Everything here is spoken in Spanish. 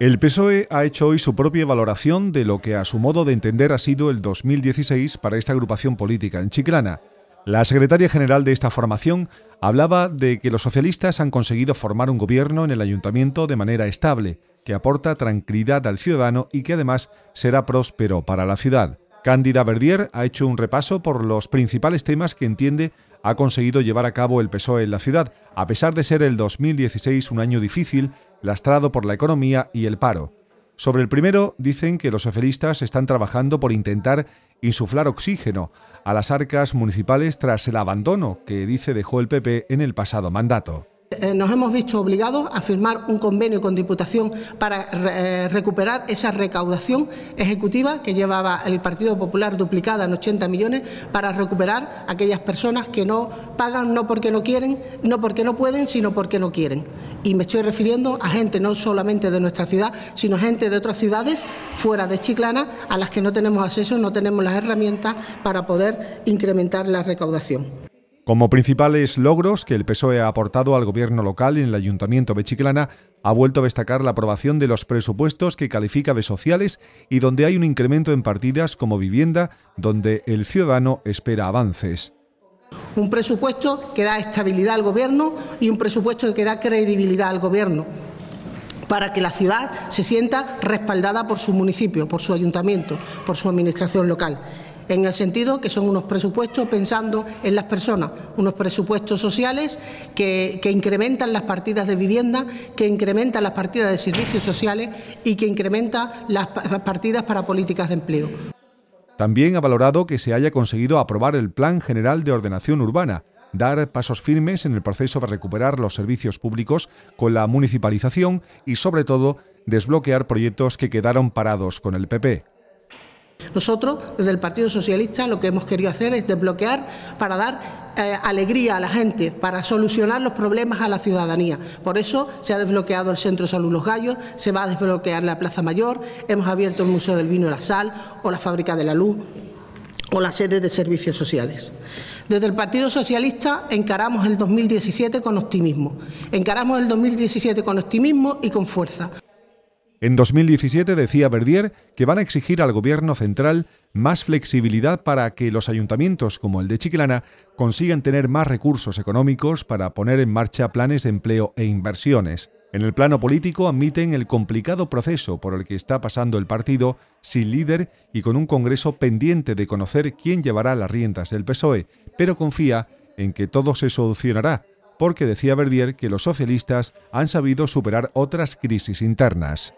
El PSOE ha hecho hoy su propia valoración de lo que a su modo de entender ha sido el 2016 para esta agrupación política en Chiclana. La secretaria general de esta formación hablaba de que los socialistas han conseguido formar un gobierno en el ayuntamiento de manera estable, que aporta tranquilidad al ciudadano y que además será próspero para la ciudad. Cándida Verdier ha hecho un repaso por los principales temas que entiende ha conseguido llevar a cabo el PSOE en la ciudad, a pesar de ser el 2016 un año difícil lastrado por la economía y el paro. Sobre el primero, dicen que los socialistas están trabajando por intentar insuflar oxígeno a las arcas municipales tras el abandono que dice dejó el PP en el pasado mandato. Eh, nos hemos visto obligados a firmar un convenio con Diputación para eh, recuperar esa recaudación ejecutiva que llevaba el Partido Popular duplicada en 80 millones para recuperar a aquellas personas que no pagan no porque no quieren, no porque no pueden, sino porque no quieren. Y me estoy refiriendo a gente no solamente de nuestra ciudad, sino gente de otras ciudades fuera de Chiclana a las que no tenemos acceso, no tenemos las herramientas para poder incrementar la recaudación. Como principales logros que el PSOE ha aportado al gobierno local en el Ayuntamiento de Chiclana, ha vuelto a destacar la aprobación de los presupuestos que califica de sociales y donde hay un incremento en partidas como vivienda, donde el ciudadano espera avances. Un presupuesto que da estabilidad al gobierno y un presupuesto que da credibilidad al gobierno para que la ciudad se sienta respaldada por su municipio, por su ayuntamiento, por su administración local en el sentido que son unos presupuestos pensando en las personas, unos presupuestos sociales que, incrementan las partidas de vivienda, que incrementan las partidas de servicios sociales y que incrementan las partidas para políticas de empleo. También ha valorado que se haya conseguido aprobar el Plan General de Ordenación Urbana, dar pasos firmes en el proceso de recuperar los servicios públicos con la municipalización y, sobre todo, desbloquear proyectos que quedaron parados con el PP. Nosotros, desde el Partido Socialista, lo que hemos querido hacer es desbloquear para dar eh, alegría a la gente, para solucionar los problemas a la ciudadanía. Por eso se ha desbloqueado el Centro de Salud Los Gallos, se va a desbloquear la Plaza Mayor, hemos abierto el Museo del Vino y la Sal, o la Fábrica de la Luz, o la sede de servicios sociales. Desde el Partido Socialista encaramos el 2017 con optimismo. Encaramos el 2017 con optimismo y con fuerza. En 2017 decía Verdier que van a exigir al gobierno central más flexibilidad para que los ayuntamientos como el de Chiclana consigan tener más recursos económicos para poner en marcha planes de empleo e inversiones. En el plano político admiten el complicado proceso por el que está pasando el partido sin líder y con un Congreso pendiente de conocer quién llevará las riendas del PSOE, pero confía en que todo se solucionará porque decía Verdier que los socialistas han sabido superar otras crisis internas.